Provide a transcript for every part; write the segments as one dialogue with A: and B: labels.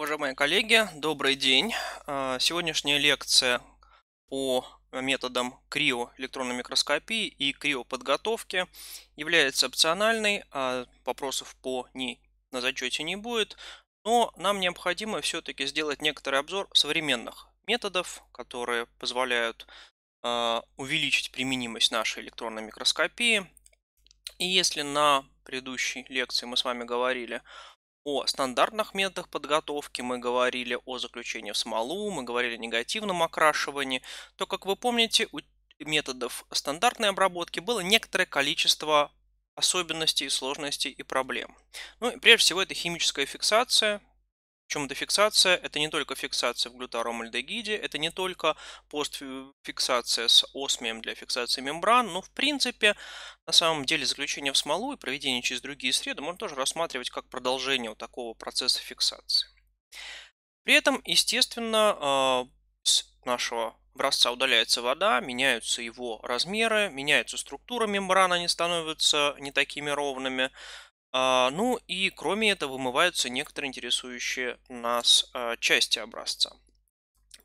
A: Уважаемые коллеги, добрый день. А, сегодняшняя лекция по методам криоэлектронной микроскопии и криоподготовки является опциональной, а вопросов по ней на зачете не будет. Но нам необходимо все-таки сделать некоторый обзор современных методов, которые позволяют а, увеличить применимость нашей электронной микроскопии. И если на предыдущей лекции мы с вами говорили о о стандартных методах подготовки, мы говорили о заключении в смолу, мы говорили о негативном окрашивании, то, как вы помните, у методов стандартной обработки было некоторое количество особенностей, сложностей и проблем. Ну, прежде всего, это химическая фиксация, чем эта фиксация – это не только фиксация в глютаромальдегиде, это не только постфиксация с осмием для фиксации мембран, но в принципе на самом деле заключение в смолу и проведение через другие среды можно тоже рассматривать как продолжение вот такого процесса фиксации. При этом, естественно, а, с нашего образца удаляется вода, меняются его размеры, меняется структура мембраны, они становятся не такими ровными, а, ну и кроме этого вымываются некоторые интересующие нас а, части образца.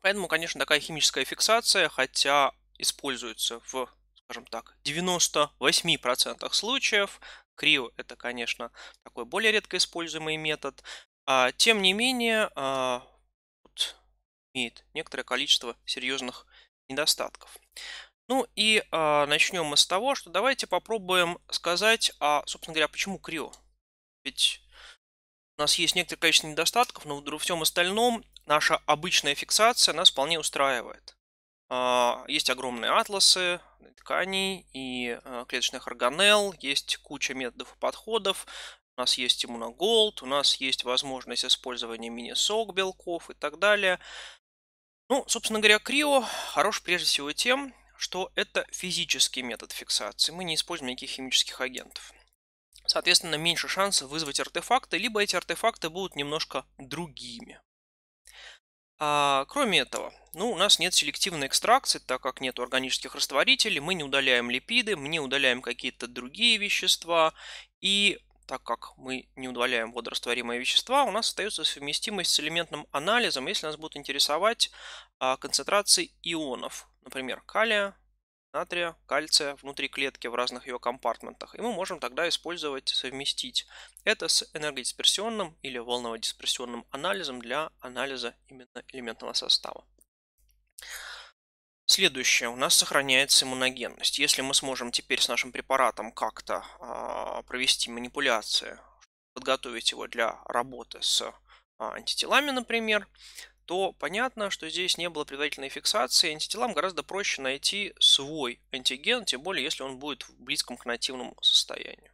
A: Поэтому, конечно, такая химическая фиксация, хотя используется в, скажем так, 98% случаев, Крио это, конечно, такой более редко используемый метод, а, тем не менее имеет некоторое количество серьезных недостатков. Ну и э, начнем мы с того, что давайте попробуем сказать, а, собственно говоря, почему крио. Ведь у нас есть некоторое количество недостатков, но во всем остальном наша обычная фиксация нас вполне устраивает. Э, есть огромные атласы тканей и э, клеточных органелл, есть куча методов и подходов, у нас есть иммуноголд, у нас есть возможность использования мини-сок белков и так далее. Ну, собственно говоря, крио хорош прежде всего тем, что это физический метод фиксации, мы не используем никаких химических агентов. Соответственно, меньше шансов вызвать артефакты, либо эти артефакты будут немножко другими. А, кроме этого, ну, у нас нет селективной экстракции, так как нет органических растворителей, мы не удаляем липиды, мы не удаляем какие-то другие вещества, и так как мы не удаляем водорастворимые вещества, у нас остается совместимость с элементным анализом, если нас будут интересовать а, концентрации ионов, например, калия, натрия, кальция внутри клетки в разных ее компартментах. И мы можем тогда использовать, совместить это с энергодисперсионным или волново-дисперсионным анализом для анализа именно элементного состава. Следующее, у нас сохраняется иммуногенность. Если мы сможем теперь с нашим препаратом как-то э, провести манипуляции, подготовить его для работы с а, антителами, например, то понятно, что здесь не было предварительной фиксации. Антителам гораздо проще найти свой антиген, тем более если он будет в близком к нативному состоянию.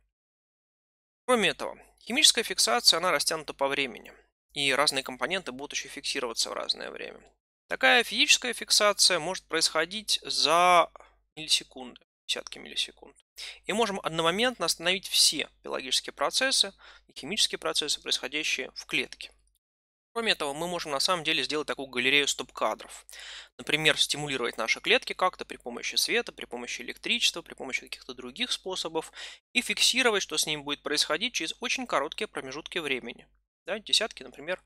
A: Кроме этого, химическая фиксация, она растянута по времени. И разные компоненты будут еще фиксироваться в разное время. Такая физическая фиксация может происходить за миллисекунды, десятки миллисекунд. И можем одномоментно остановить все биологические процессы и химические процессы, происходящие в клетке. Кроме этого, мы можем на самом деле сделать такую галерею стоп-кадров. Например, стимулировать наши клетки как-то при помощи света, при помощи электричества, при помощи каких-то других способов и фиксировать, что с ним будет происходить через очень короткие промежутки времени. Да, десятки, например,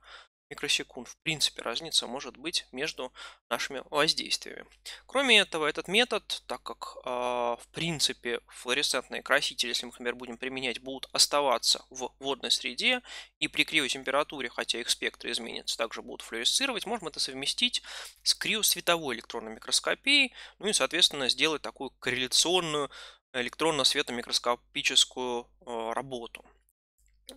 A: микросекунд. В принципе, разница может быть между нашими воздействиями. Кроме этого, этот метод, так как э, в принципе флуоресцентные красители, если мы, например, будем применять, будут оставаться в водной среде и при криотемпературе, хотя их спектр изменится, также будут флуоресцировать, можем это совместить с криосветовой электронной микроскопией, ну и, соответственно, сделать такую корреляционную электронно-светомикроскопическую э, работу.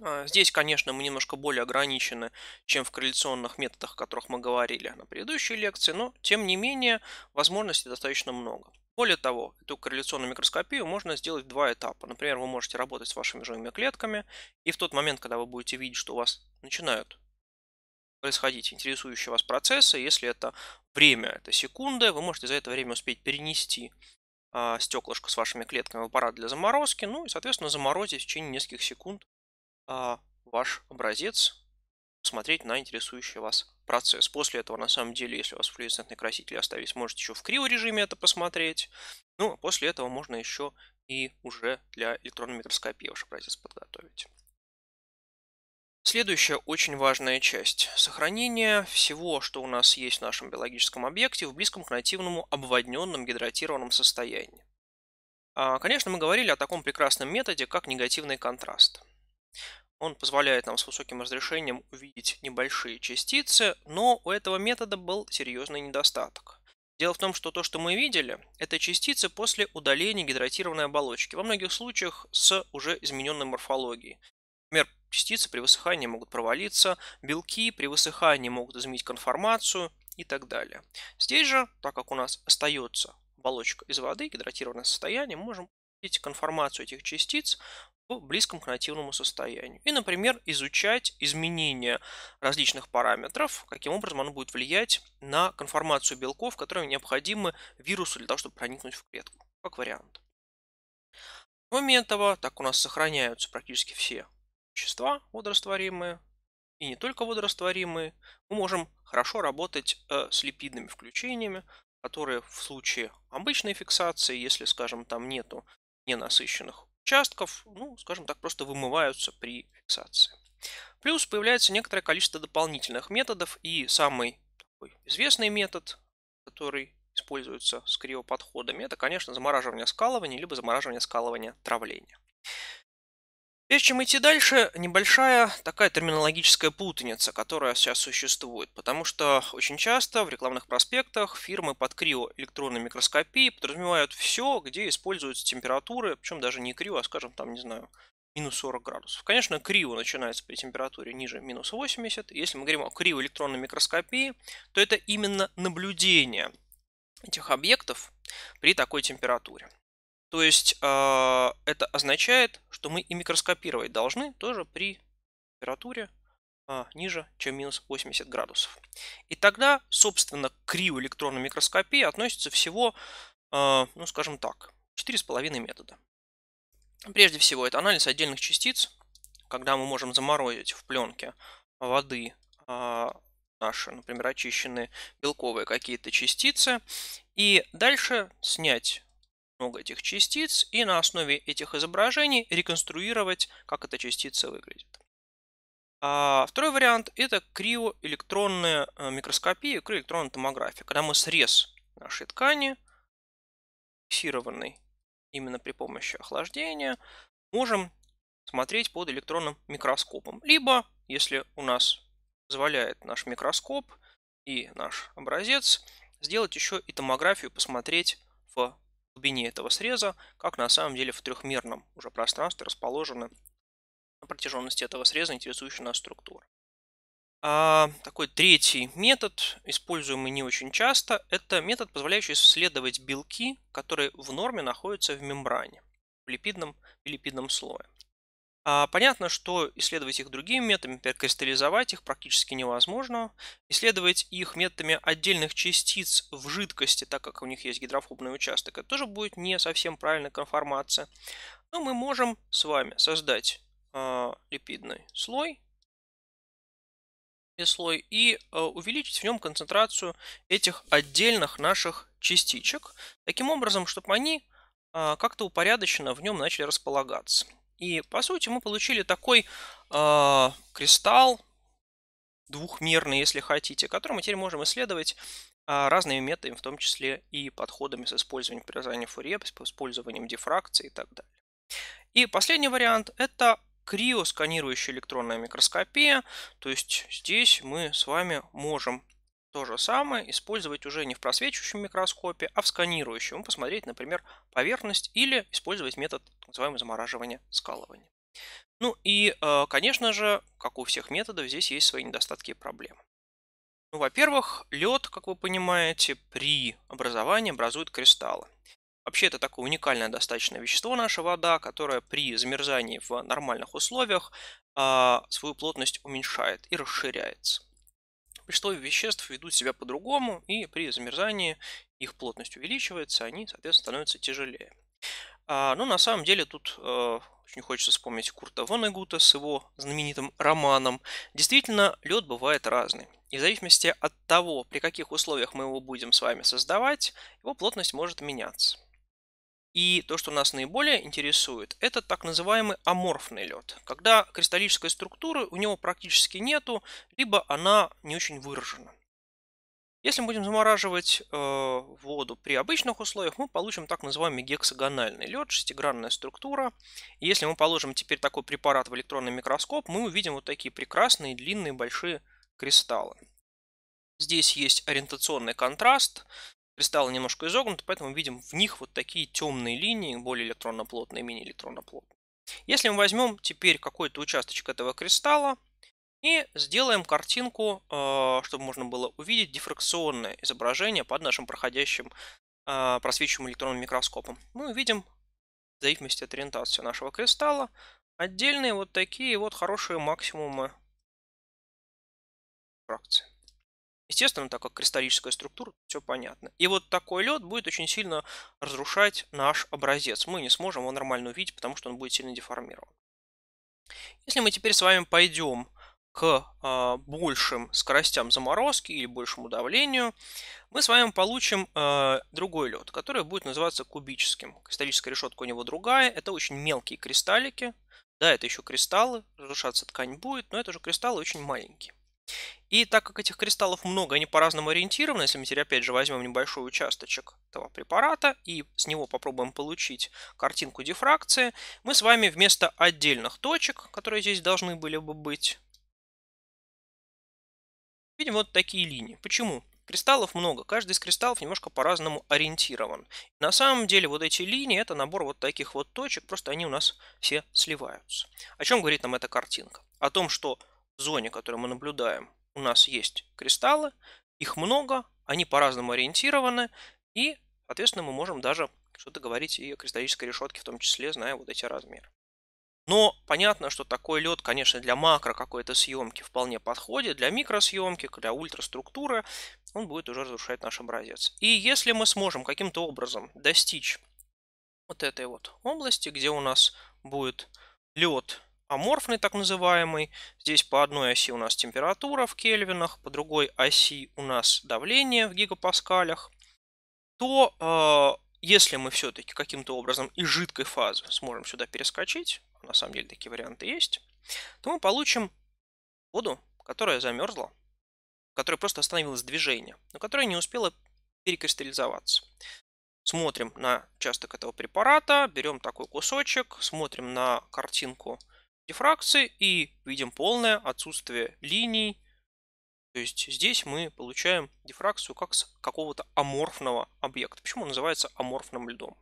A: А, здесь, конечно, мы немножко более ограничены, чем в корреляционных методах, о которых мы говорили на предыдущей лекции, но, тем не менее, возможностей достаточно много. Более того, эту корреляционную микроскопию можно сделать в два этапа. Например, вы можете работать с вашими живыми клетками, и в тот момент, когда вы будете видеть, что у вас начинают происходить интересующие вас процессы, если это время, это секунды, вы можете за это время успеть перенести а, стеклышко с вашими клетками в аппарат для заморозки, ну и, соответственно, заморозить в течение нескольких секунд а, ваш образец, смотреть на интересующий вас процесс. После этого, на самом деле, если у вас флуоресцентные краситель остались, можете еще в криворежиме это посмотреть. Ну, а после этого можно еще и уже для электронной микроскопии ваш образец подготовить. Следующая очень важная часть – сохранение всего, что у нас есть в нашем биологическом объекте в близком к нативному обводненном гидратированном состоянии. А, конечно, мы говорили о таком прекрасном методе, как негативный контраст. Он позволяет нам с высоким разрешением увидеть небольшие частицы, но у этого метода был серьезный недостаток. Дело в том, что то, что мы видели, это частицы после удаления гидратированной оболочки, во многих случаях с уже измененной морфологией. Например, частицы при высыхании могут провалиться, белки при высыхании могут изменить конформацию и так далее. Здесь же, так как у нас остается оболочка из воды, гидратированное состояние, можем видеть конформацию этих частиц в близком к нативному состоянию. И, например, изучать изменения различных параметров, каким образом оно будет влиять на конформацию белков, которые необходимы вирусу для того, чтобы проникнуть в клетку, как вариант. Кроме этого, так у нас сохраняются практически все вещества водорастворимые, и не только водорастворимые. Мы можем хорошо работать э, с липидными включениями, которые в случае обычной фиксации, если, скажем, там нету ненасыщенных участков, ну, скажем так, просто вымываются при фиксации. Плюс появляется некоторое количество дополнительных методов, и самый такой известный метод, который используется с криоподходами, это, конечно, замораживание скалывания, либо замораживание скалывания травления. Прежде чем идти дальше, небольшая такая терминологическая путаница, которая сейчас существует, потому что очень часто в рекламных проспектах фирмы под криоэлектронной микроскопией подразумевают все, где используются температуры, причем даже не крио, а скажем там, не знаю, минус 40 градусов. Конечно, крио начинается при температуре ниже минус 80. Если мы говорим о криоэлектронной микроскопии, то это именно наблюдение этих объектов при такой температуре. То есть э, это означает, что мы и микроскопировать должны тоже при температуре э, ниже, чем минус 80 градусов. И тогда, собственно, к крию электронной микроскопии относится всего, э, ну скажем так, 4,5 метода. Прежде всего, это анализ отдельных частиц, когда мы можем заморозить в пленке воды э, наши, например, очищенные белковые какие-то частицы, и дальше снять много этих частиц и на основе этих изображений реконструировать, как эта частица выглядит. А второй вариант – это криоэлектронная э, микроскопия, криоэлектронная томография, когда мы срез нашей ткани, фиксированный именно при помощи охлаждения, можем смотреть под электронным микроскопом. Либо, если у нас позволяет наш микроскоп и наш образец, сделать еще и томографию, посмотреть в глубине этого среза, как на самом деле в трехмерном уже пространстве расположены на протяженности этого среза интересующая нас структура. А, такой третий метод, используемый не очень часто, это метод, позволяющий исследовать белки, которые в норме находятся в мембране, в липидном в липидном слое. А, понятно, что исследовать их другими методами, перкристаллизовать их практически невозможно. Исследовать их методами отдельных частиц в жидкости, так как у них есть гидрофобный участок, это тоже будет не совсем правильная конформация. Но мы можем с вами создать э, липидный слой, и слой и э, увеличить в нем концентрацию этих отдельных наших частичек, таким образом, чтобы они э, как-то упорядоченно в нем начали располагаться. И по сути мы получили такой э, кристалл двухмерный, если хотите, который мы теперь можем исследовать а, разными методами, в том числе и подходами с использованием преобразования Фурье, с использованием дифракции и так далее. И последний вариант – это криосканирующая электронная микроскопия. То есть здесь мы с вами можем то же самое использовать уже не в просвечивающем микроскопе, а в сканирующем. Посмотреть, например, поверхность или использовать метод так называемого замораживания скалывания. Ну и, э, конечно же, как у всех методов, здесь есть свои недостатки и проблемы. Ну, во-первых, лед, как вы понимаете, при образовании образует кристаллы. Вообще это такое уникальное достаточно вещество наша вода, которое при замерзании в нормальных условиях а, свою плотность уменьшает и расширяется. При вещества ведут себя по-другому, и при замерзании их плотность увеличивается, они, соответственно, становятся тяжелее. А, но ну, на самом деле тут э, очень хочется вспомнить Курта Вонегута с его знаменитым романом. Действительно, лед бывает разный. И в зависимости от того, при каких условиях мы его будем с вами создавать, его плотность может меняться. И то, что нас наиболее интересует, это так называемый аморфный лед, когда кристаллической структуры у него практически нету, либо она не очень выражена. Если мы будем замораживать э, воду при обычных условиях, мы получим так называемый гексагональный лед, шестигранная структура. И если мы положим теперь такой препарат в электронный микроскоп, мы увидим вот такие прекрасные длинные большие кристаллы. Здесь есть ориентационный контраст, кристаллы немножко изогнуты, поэтому видим в них вот такие темные линии, более электронно-плотные, менее электронно-плотные. Если мы возьмем теперь какой-то участочек этого кристалла и сделаем картинку, э, чтобы можно было увидеть дифракционное изображение под нашим проходящим э, просвечиваем электронным микроскопом, мы увидим, в зависимости от ориентации нашего кристалла, отдельные вот такие вот хорошие максимумы фракции. Естественно, так как кристаллическая структура, все понятно. И вот такой лед будет очень сильно разрушать наш образец. Мы не сможем его нормально увидеть, потому что он будет сильно деформирован. Если мы теперь с вами пойдем к э, большим скоростям заморозки или большему давлению, мы с вами получим э, другой лед, который будет называться кубическим. Кристаллическая решетка у него другая. Это очень мелкие кристаллики. Да, это еще кристаллы. Разрушаться ткань будет, но это же кристаллы очень маленькие. И так как этих кристаллов много, они по-разному ориентированы, если мы теперь опять же возьмем небольшой участочек этого препарата и с него попробуем получить картинку дифракции, мы с вами вместо отдельных точек, которые здесь должны были бы быть, видим вот такие линии. Почему? Кристаллов много, каждый из кристаллов немножко по-разному ориентирован. На самом деле вот эти линии это набор вот таких вот точек, просто они у нас все сливаются. О чем говорит нам эта картинка? О том, что зоне, которую мы наблюдаем, у нас есть кристаллы, их много, они по-разному ориентированы, и, соответственно, мы можем даже что-то говорить и о кристаллической решетке, в том числе, зная вот эти размеры. Но понятно, что такой лед, конечно, для макро какой-то съемки вполне подходит, для микросъемки, для ультраструктуры он будет уже разрушать наш образец. И если мы сможем каким-то образом достичь вот этой вот области, где у нас будет лед аморфный так называемый. Здесь по одной оси у нас температура в кельвинах, по другой оси у нас давление в гигапаскалях, то э, если мы все-таки каким-то образом из жидкой фазы сможем сюда перескочить, а на самом деле такие варианты есть, то мы получим воду, которая замерзла, которая просто остановилась движение, но которая не успела перекристаллизоваться. Смотрим на часток этого препарата, берем такой кусочек, смотрим на картинку дифракции и видим полное отсутствие линий. То есть здесь мы получаем дифракцию как с какого-то аморфного объекта. Почему он называется аморфным льдом?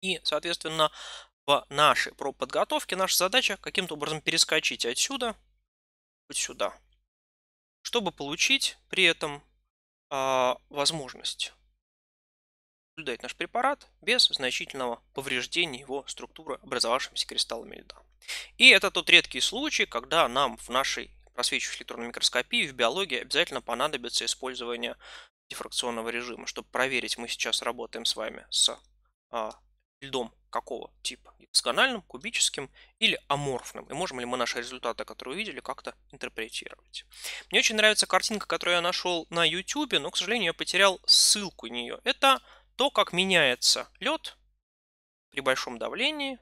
A: И, соответственно, в нашей подготовке наша задача каким-то образом перескочить отсюда вот сюда, чтобы получить при этом э, возможность наблюдает наш препарат без значительного повреждения его структуры образовавшимися кристаллами льда. И это тот редкий случай, когда нам в нашей просвечивающей электронной микроскопии в биологии обязательно понадобится использование дифракционного режима, чтобы проверить, мы сейчас работаем с вами с а, льдом какого типа, диагоскональным, кубическим или аморфным, и можем ли мы наши результаты, которые увидели, как-то интерпретировать. Мне очень нравится картинка, которую я нашел на YouTube, но, к сожалению, я потерял ссылку на нее. Это то, как меняется лед при большом давлении,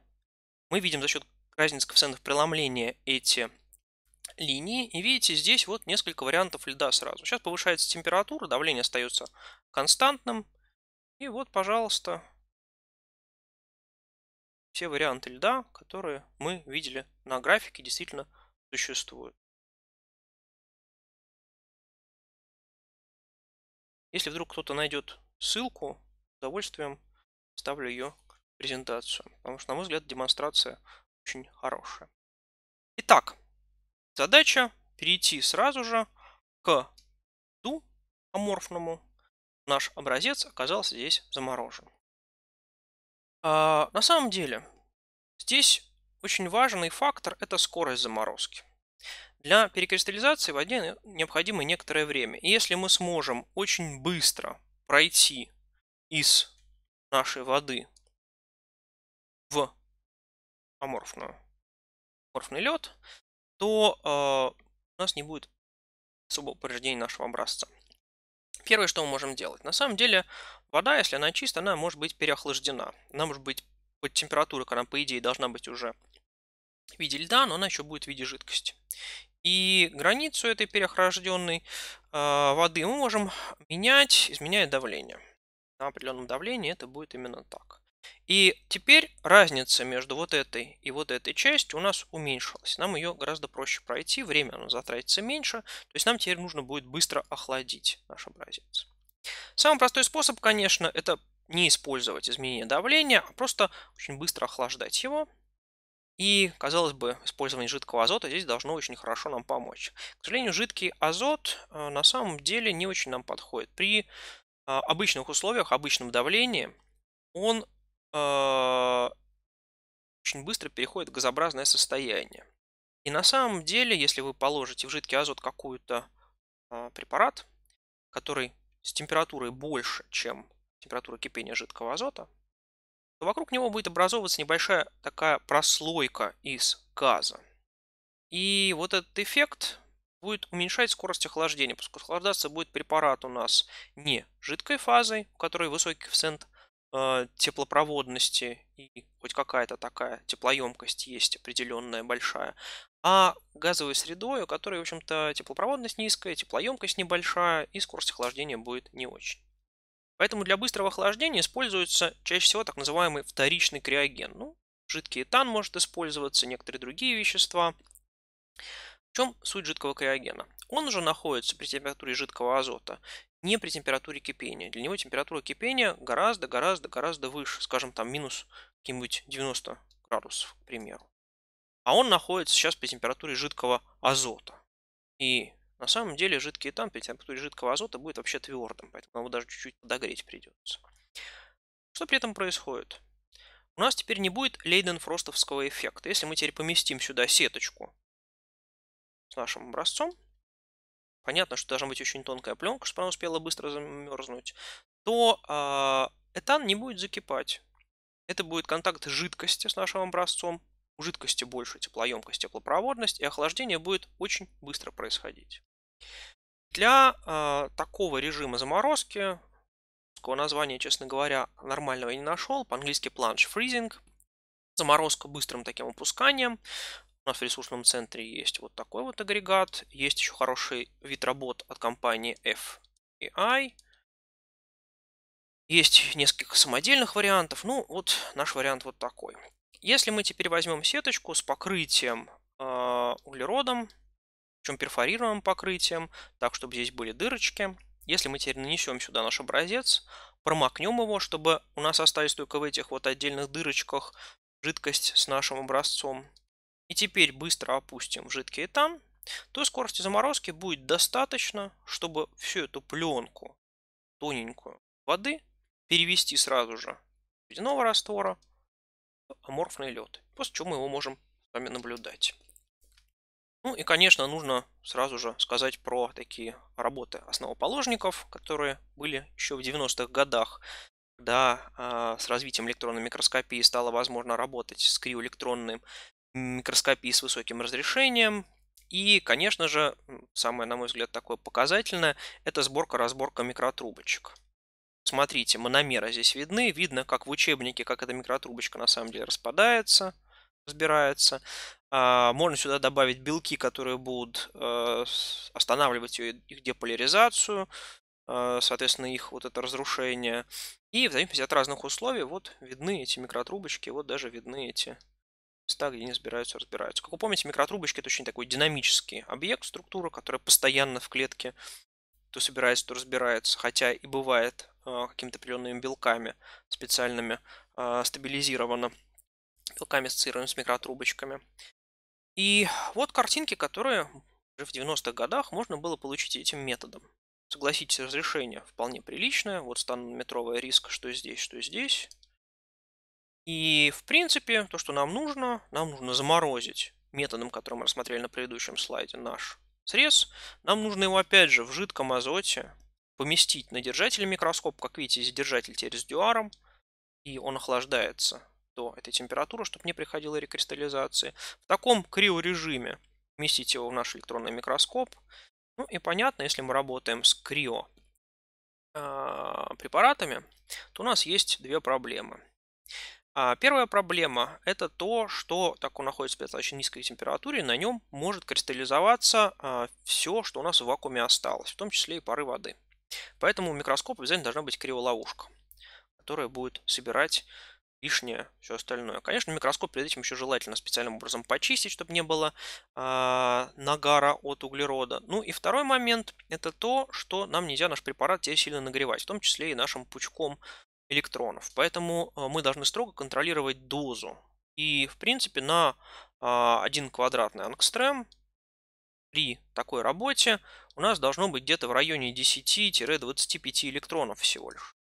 A: мы видим за счет разницы коэффициентов преломления эти линии. И видите, здесь вот несколько вариантов льда сразу. Сейчас повышается температура, давление остается константным. И вот, пожалуйста, все варианты льда, которые мы видели на графике, действительно существуют. Если вдруг кто-то найдет ссылку удовольствием ставлю ее в презентацию, потому что, на мой взгляд, демонстрация очень хорошая. Итак, задача перейти сразу же к ду аморфному. Наш образец оказался здесь заморожен. А, на самом деле, здесь очень важный фактор – это скорость заморозки. Для перекристаллизации в воде необходимо некоторое время. И если мы сможем очень быстро пройти из нашей воды в аморфную, аморфный лед, то э, у нас не будет особого повреждения нашего образца. Первое, что мы можем делать. На самом деле, вода, если она чистая, она может быть переохлаждена. Она может быть под температурой, она, по идее, должна быть уже в виде льда, но она еще будет в виде жидкости. И границу этой переохлажденной э, а, воды мы можем менять, изменяя давление на определенном давлении это будет именно так. И теперь разница между вот этой и вот этой частью у нас уменьшилась. Нам ее гораздо проще пройти, время оно затратится меньше, то есть нам теперь нужно будет быстро охладить наш образец. Самый простой способ, конечно, это не использовать изменение давления, а просто очень быстро охлаждать его. И, казалось бы, использование жидкого азота здесь должно очень хорошо нам помочь. К сожалению, жидкий азот э, на самом деле не очень нам подходит. При а, обычных условиях, обычном давлении, он э, очень быстро переходит в газообразное состояние. И на самом деле, если вы положите в жидкий азот какой-то э, а, препарат, который с температурой больше, чем температура кипения жидкого азота, то вокруг него будет образовываться небольшая такая прослойка из газа. И вот этот эффект будет уменьшать скорость охлаждения, поскольку охлаждаться будет препарат у нас не жидкой фазой, у которой высокий коэффициент э, теплопроводности и хоть какая-то такая теплоемкость есть определенная большая, а газовой средой, у которой, в общем-то, теплопроводность низкая, теплоемкость небольшая и скорость охлаждения будет не очень. Поэтому для быстрого охлаждения используется чаще всего так называемый вторичный криоген. Ну, жидкий этан может использоваться, некоторые другие вещества. В чем суть жидкого криогена? Он уже находится при температуре жидкого азота, не при температуре кипения. Для него температура кипения гораздо, гораздо, гораздо выше, скажем, там минус каким-нибудь 90 градусов, к примеру. А он находится сейчас при температуре жидкого азота. И на самом деле жидкий этан при температуре жидкого азота будет вообще твердым, поэтому его даже чуть-чуть подогреть придется. Что при этом происходит? У нас теперь не будет лейденфростовского эффекта. Если мы теперь поместим сюда сеточку с нашим образцом, понятно, что должна быть очень тонкая пленка, чтобы она успела быстро замерзнуть, то э, этан не будет закипать. Это будет контакт жидкости с нашим образцом. У жидкости больше теплоемкость, теплопроводность, и охлаждение будет очень быстро происходить. Для э, такого режима заморозки, такого названия, честно говоря, нормального я не нашел, по-английски plunge freezing, заморозка быстрым таким опусканием, у нас в ресурсном центре есть вот такой вот агрегат. Есть еще хороший вид работ от компании FAI. Есть несколько самодельных вариантов. Ну, вот наш вариант вот такой. Если мы теперь возьмем сеточку с покрытием э, углеродом, причем перфорированным покрытием, так, чтобы здесь были дырочки. Если мы теперь нанесем сюда наш образец, промокнем его, чтобы у нас остались только в этих вот отдельных дырочках жидкость с нашим образцом, и теперь быстро опустим в жидкий этан, то скорости заморозки будет достаточно, чтобы всю эту пленку тоненькую воды перевести сразу же ледяного раствора в аморфный лед, после чего мы его можем с вами наблюдать. Ну и, конечно, нужно сразу же сказать про такие работы основоположников, которые были еще в 90-х годах, когда э, с развитием электронной микроскопии стало возможно работать с криоэлектронным микроскопии с высоким разрешением. И, конечно же, самое, на мой взгляд, такое показательное, это сборка-разборка микротрубочек. Смотрите, мономеры здесь видны. Видно, как в учебнике, как эта микротрубочка на самом деле распадается, разбирается. А, можно сюда добавить белки, которые будут э, останавливать ее, их деполяризацию, э, соответственно, их вот это разрушение. И в зависимости от разных условий, вот видны эти микротрубочки, вот даже видны эти местах, где они собираются, разбираются. Как вы помните, микротрубочки – это очень такой динамический объект, структура, которая постоянно в клетке то собирается, то разбирается, хотя и бывает э, какими-то определенными белками специальными э, а, стабилизировано, белками ассоциированными с микротрубочками. И вот картинки, которые уже в 90-х годах можно было получить этим методом. Согласитесь, разрешение вполне приличное. Вот станометровая риска, что здесь, что здесь. И, в принципе, то, что нам нужно, нам нужно заморозить методом, который мы рассмотрели на предыдущем слайде, наш срез. Нам нужно его, опять же, в жидком азоте поместить на держатель микроскопа. Как видите, здесь держатель теперь с дюаром, и он охлаждается до этой температуры, чтобы не приходило рекристаллизации. В таком криорежиме поместить его в наш электронный микроскоп. Ну и понятно, если мы работаем с крио а, препаратами, то у нас есть две проблемы. А, первая проблема – это то, что, так он находится при достаточно низкой температуре, на нем может кристаллизоваться а, все, что у нас в вакууме осталось, в том числе и пары воды. Поэтому у микроскопа обязательно должна быть криволовушка, которая будет собирать лишнее, все остальное. Конечно, микроскоп перед этим еще желательно специальным образом почистить, чтобы не было э, нагара от углерода. Ну и второй момент – это то, что нам нельзя наш препарат сильно нагревать, в том числе и нашим пучком электронов. Поэтому э, мы должны строго контролировать дозу. И, в принципе, на 1 а, квадратный ангстрем при такой работе у нас должно быть где-то в районе 10-25 электронов всего лишь.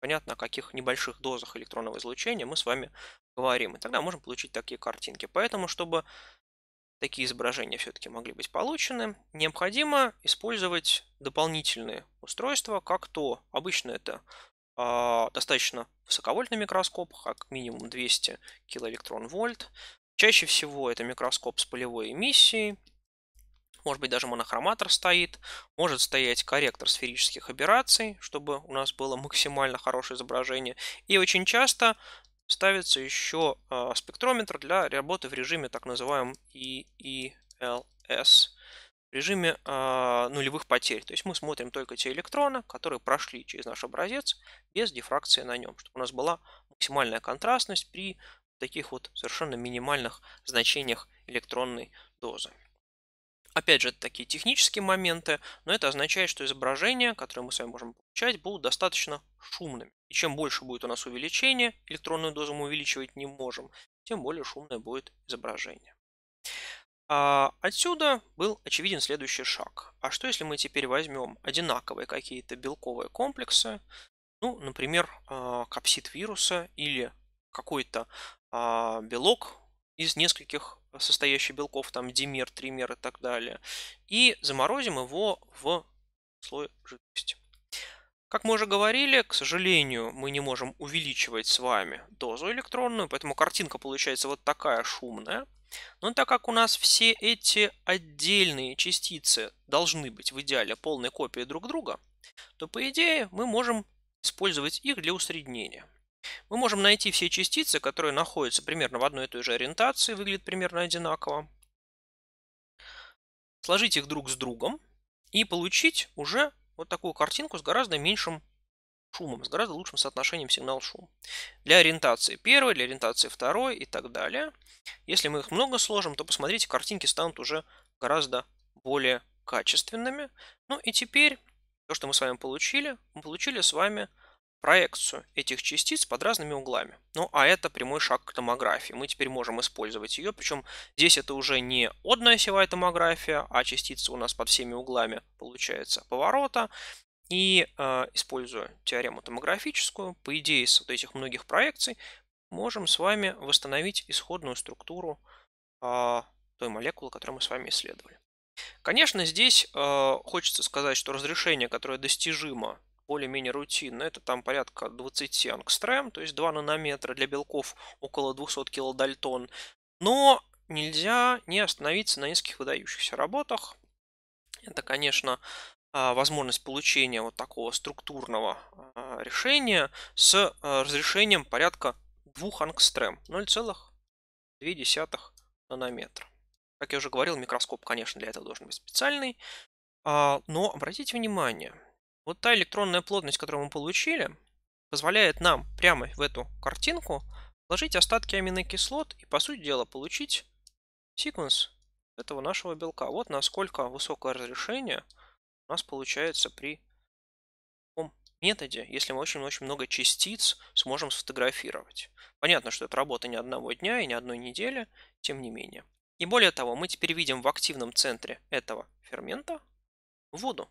A: Понятно, о каких небольших дозах электронного излучения мы с вами говорим. И тогда можем получить такие картинки. Поэтому, чтобы такие изображения все-таки могли быть получены, необходимо использовать дополнительные устройства, как то обычно это э, достаточно высоковольтный микроскоп, а, как минимум 200 килоэлектрон-вольт. Чаще всего это микроскоп с полевой эмиссией, может быть даже монохроматор стоит, может стоять корректор сферических операций, чтобы у нас было максимально хорошее изображение. И очень часто ставится еще э, а, спектрометр для работы в режиме так называемом EELS, в режиме э, нулевых потерь. То есть мы смотрим только те электроны, которые прошли через наш образец без дифракции на нем, чтобы у нас была максимальная контрастность при таких вот совершенно минимальных значениях электронной дозы. Опять же, это такие технические моменты, но это означает, что изображение, которое мы с вами можем часть будут достаточно шумными. И чем больше будет у нас увеличение, электронную дозу мы увеличивать не можем, тем более шумное будет изображение. А отсюда был очевиден следующий шаг. А что если мы теперь возьмем одинаковые какие-то белковые комплексы, ну, например, а, капсид вируса или какой-то а, белок из нескольких состоящих белков, там димер, тример и так далее, и заморозим его в слой жидкости. Как мы уже говорили, к сожалению, мы не можем увеличивать с вами дозу электронную, поэтому картинка получается вот такая шумная. Но так как у нас все эти отдельные частицы должны быть в идеале полной копией друг друга, то по идее мы можем использовать их для усреднения. Мы можем найти все частицы, которые находятся примерно в одной и той же ориентации, выглядят примерно одинаково, сложить их друг с другом и получить уже вот такую картинку с гораздо меньшим шумом, с гораздо лучшим соотношением сигнал-шум. Для ориентации первой, для ориентации второй и так далее. Если мы их много сложим, то посмотрите, картинки станут уже гораздо более качественными. Ну и теперь то, что мы с вами получили, мы получили с вами проекцию этих частиц под разными углами. Ну а это прямой шаг к томографии. Мы теперь можем использовать ее, причем здесь это уже не одная осевая томография, а частица у нас под всеми углами получается поворота. И э, используя теорему томографическую, по идее из вот этих многих проекций, можем с вами восстановить исходную структуру э, той молекулы, которую мы с вами исследовали. Конечно, здесь э, хочется сказать, что разрешение, которое достижимо более-менее рутинно. Это там порядка 20 ангстрем, то есть 2 нанометра для белков около 200 килодальтон. Но нельзя не остановиться на низких выдающихся работах. Это, конечно, а, возможность получения вот такого структурного а, решения с а, разрешением порядка 2 ангстрем, 0,2 нанометра. Как я уже говорил, микроскоп, конечно, для этого должен быть специальный. Но обратите внимание, вот та электронная плотность, которую мы получили, позволяет нам прямо в эту картинку вложить остатки аминокислот и, по сути дела, получить секвенс этого нашего белка. Вот насколько высокое разрешение у нас получается при методе, если мы очень-очень много частиц сможем сфотографировать. Понятно, что это работа не одного дня и не одной недели, тем не менее. И более того, мы теперь видим в активном центре этого фермента воду.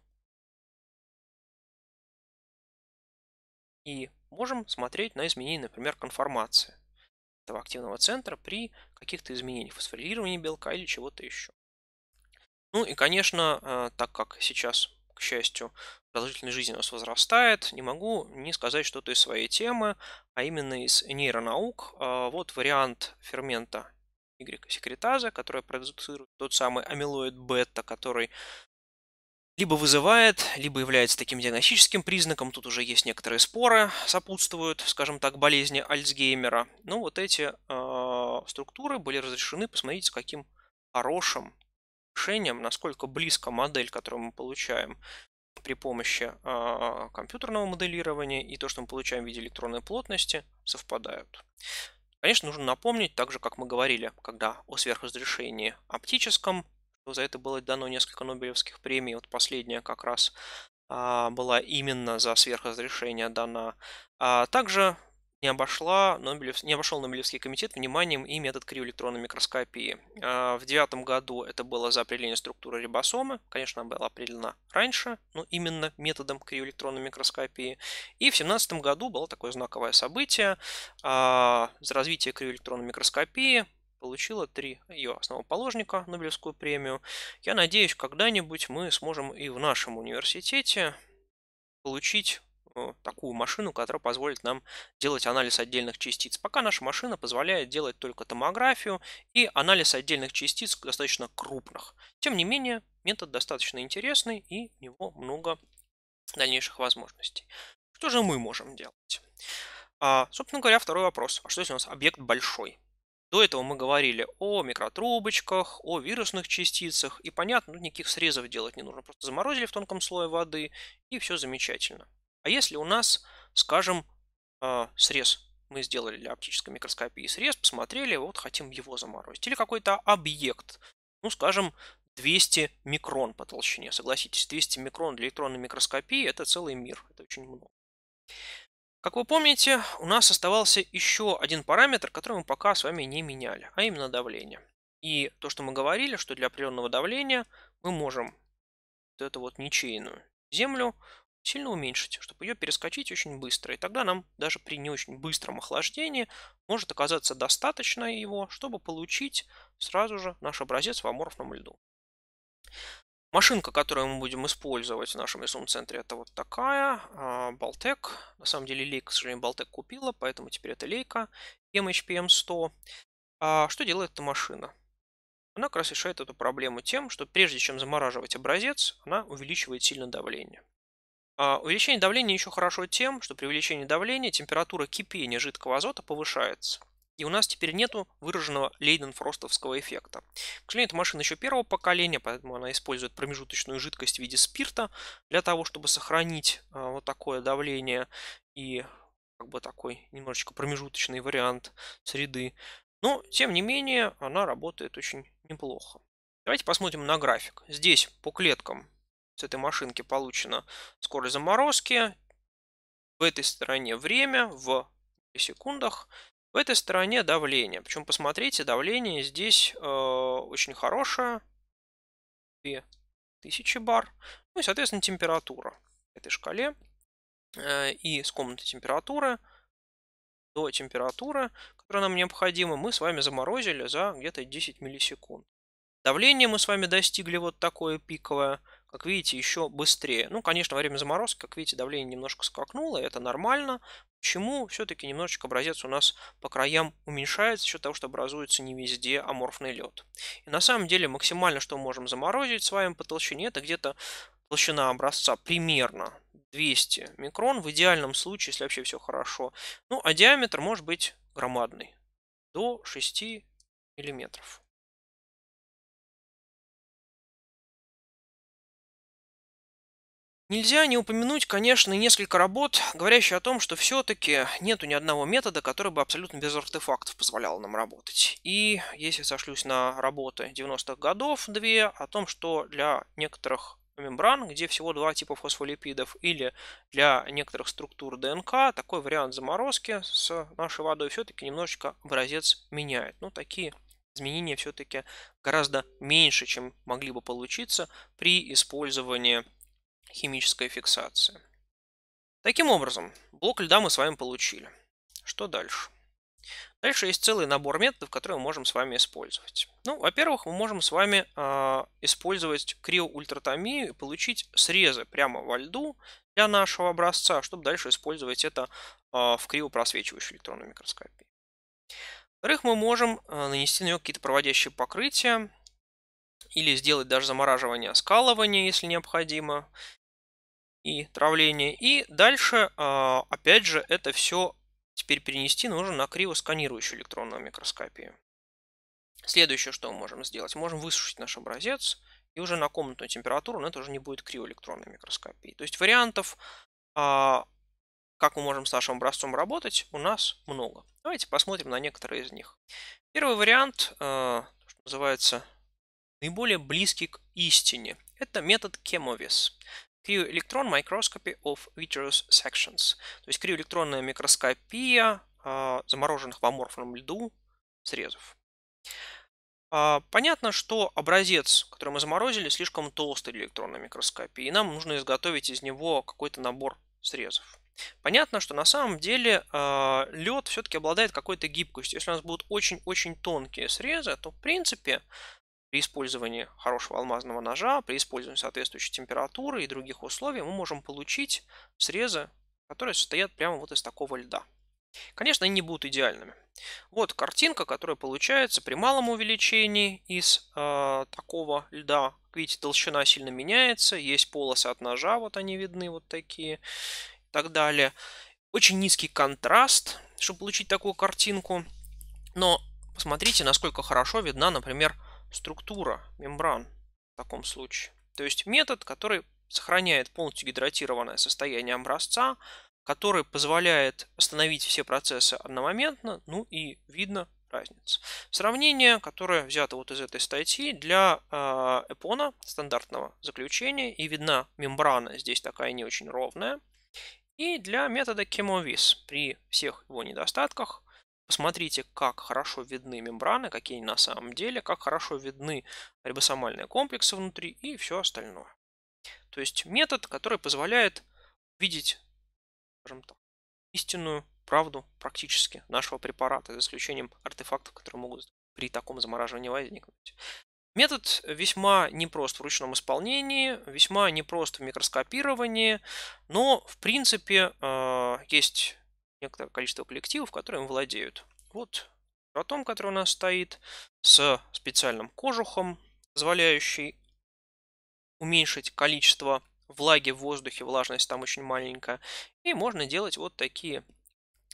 A: И можем смотреть на изменения, например, конформации этого активного центра при каких-то изменениях, фосфорилировании белка или чего-то еще. Ну и, конечно, э, так как сейчас, к счастью, продолжительность жизни у нас возрастает, не могу не сказать что-то из своей темы, а именно из нейронаук. Э, вот вариант фермента Y-секретаза, который продуцирует тот самый амилоид бета, который либо вызывает, либо является таким диагностическим признаком. Тут уже есть некоторые споры, сопутствуют, скажем так, болезни Альцгеймера. Ну, вот эти э, структуры были разрешены. Посмотрите, с каким хорошим решением, насколько близко модель, которую мы получаем при помощи э, компьютерного моделирования и то, что мы получаем в виде электронной плотности, совпадают. Конечно, нужно напомнить, так же, как мы говорили, когда о сверхразрешении оптическом, ну, за это было дано несколько Нобелевских премий. Вот последняя как раз а, была именно за сверхразрешение дана. А также не, обошла Нобелев... не обошел Нобелевский комитет вниманием и метод криоэлектронной микроскопии. А, в девятом году это было за определение структуры рибосомы, конечно, она была определена раньше, но именно методом криоэлектронной микроскопии. И в семнадцатом году было такое знаковое событие а, за развитие криоэлектронной микроскопии получила три ее основоположника Нобелевскую премию. Я надеюсь, когда-нибудь мы сможем и в нашем университете получить э, такую машину, которая позволит нам делать анализ отдельных частиц. Пока наша машина позволяет делать только томографию и анализ отдельных частиц достаточно крупных. Тем не менее, метод достаточно интересный и у него много дальнейших возможностей. Что же мы можем делать? А, собственно говоря, второй вопрос. А что если у нас объект большой? До этого мы говорили о микротрубочках, о вирусных частицах, и понятно, ну, никаких срезов делать не нужно, просто заморозили в тонком слое воды, и все замечательно. А если у нас, скажем, э, срез мы сделали для оптической микроскопии срез, посмотрели, вот хотим его заморозить. Или какой-то объект, ну, скажем, 200 микрон по толщине. Согласитесь, 200 микрон для электронной микроскопии – это целый мир, это очень много. Как вы помните, у нас оставался еще один параметр, который мы пока с вами не меняли, а именно давление. И то, что мы говорили, что для определенного давления мы можем вот эту вот ничейную землю сильно уменьшить, чтобы ее перескочить очень быстро. И тогда нам даже при не очень быстром охлаждении может оказаться достаточно его, чтобы получить сразу же наш образец в аморфном льду. Машинка, которую мы будем использовать в нашем рисунок центре это вот такая, Балтек. На самом деле лейка, к сожалению, Балтек купила, поэтому теперь это лейка MHPM100. А, что делает эта машина? Она как раз решает эту проблему тем, что прежде чем замораживать образец, она увеличивает сильно давление. А, увеличение давления еще хорошо тем, что при увеличении давления температура кипения жидкого азота повышается. И у нас теперь нету выраженного Лейден-Фростовского эффекта. К сожалению, это машина еще первого поколения, поэтому она использует промежуточную жидкость в виде спирта для того, чтобы сохранить а, вот такое давление и как бы такой немножечко промежуточный вариант среды. Но, тем не менее, она работает очень неплохо. Давайте посмотрим на график. Здесь по клеткам с этой машинки получена скорость заморозки. В этой стороне время в секундах. В этой стороне давление. Причем, посмотрите, давление здесь э, очень хорошее. 2000 бар. Ну и, соответственно, температура в этой шкале. Э, и с комнаты температуры до температуры, которая нам необходима, мы с вами заморозили за где-то 10 миллисекунд. Давление мы с вами достигли вот такое пиковое – как видите, еще быстрее. Ну, конечно, во время заморозки, как видите, давление немножко скакнуло, это нормально. Почему? Все-таки немножечко образец у нас по краям уменьшается, за счет того, что образуется не везде аморфный лед. И на самом деле максимально, что мы можем заморозить с вами по толщине, это где-то толщина образца примерно 200 микрон, в идеальном случае, если вообще все хорошо. Ну, а диаметр может быть громадный, до 6 миллиметров. Нельзя не упомянуть, конечно, и несколько работ, говорящих о том, что все-таки нету ни одного метода, который бы абсолютно без артефактов позволял нам работать. И если сошлюсь на работы 90-х годов, две, о том, что для некоторых мембран, где всего два типа фосфолипидов, или для некоторых структур ДНК такой вариант заморозки с нашей водой все-таки немножечко образец меняет. Но ну, такие изменения все-таки гораздо меньше, чем могли бы получиться при использовании химическая фиксация. Таким образом, блок льда мы с вами получили. Что дальше? Дальше есть целый набор методов, которые мы можем с вами использовать. Ну, во-первых, мы можем с вами э, использовать криоультратомию и получить срезы прямо во льду для нашего образца, чтобы дальше использовать это э, в криопросвечивающей электронной микроскопии. Во-вторых, мы можем э, нанести на нее какие-то проводящие покрытия или сделать даже замораживание скалывание, если необходимо и травление. И дальше, а, опять же, это все теперь перенести нужно на кривосканирующую электронную микроскопию. Следующее, что мы можем сделать, можем высушить наш образец, и уже на комнатную температуру, но это уже не будет криоэлектронной микроскопии. То есть вариантов, а, как мы можем с нашим образцом работать, у нас много. Давайте посмотрим на некоторые из них. Первый вариант, а, что называется, наиболее близкий к истине. Это метод Кемовис. Cryo-electron microscopy of vitreous sections. То есть криоэлектронная микроскопия э, замороженных в аморфном льду срезов. Э, понятно, что образец, который мы заморозили, слишком толстый для электронной микроскопии, и нам нужно изготовить из него какой-то набор срезов. Понятно, что на самом деле э, лед все-таки обладает какой-то гибкостью. Если у нас будут очень-очень тонкие срезы, то в принципе при использовании хорошего алмазного ножа, при использовании соответствующей температуры и других условий мы можем получить срезы, которые состоят прямо вот из такого льда. Конечно, они не будут идеальными. Вот картинка, которая получается при малом увеличении из э, такого льда. Видите, толщина сильно меняется, есть полосы от ножа, вот они видны, вот такие и так далее. Очень низкий контраст, чтобы получить такую картинку. Но посмотрите, насколько хорошо видна, например, структура мембран в таком случае. То есть метод, который сохраняет полностью гидратированное состояние образца, который позволяет остановить все процессы одномоментно, ну и видно разница. Сравнение, которое взято вот из этой статьи, для а, эпона стандартного заключения и видна мембрана, здесь такая не очень ровная, и для метода chemovis при всех его недостатках Посмотрите, как хорошо видны мембраны, какие они на самом деле, как хорошо видны рибосомальные комплексы внутри и все остальное. То есть метод, который позволяет видеть скажем так, истинную правду практически нашего препарата, за исключением артефактов, которые могут при таком замораживании возникнуть. Метод весьма непрост в ручном исполнении, весьма непрост в микроскопировании, но в принципе э, есть некоторое количество коллективов, которые им владеют. Вот протом, который у нас стоит, с специальным кожухом, позволяющий уменьшить количество влаги в воздухе, влажность там очень маленькая. И можно делать вот такие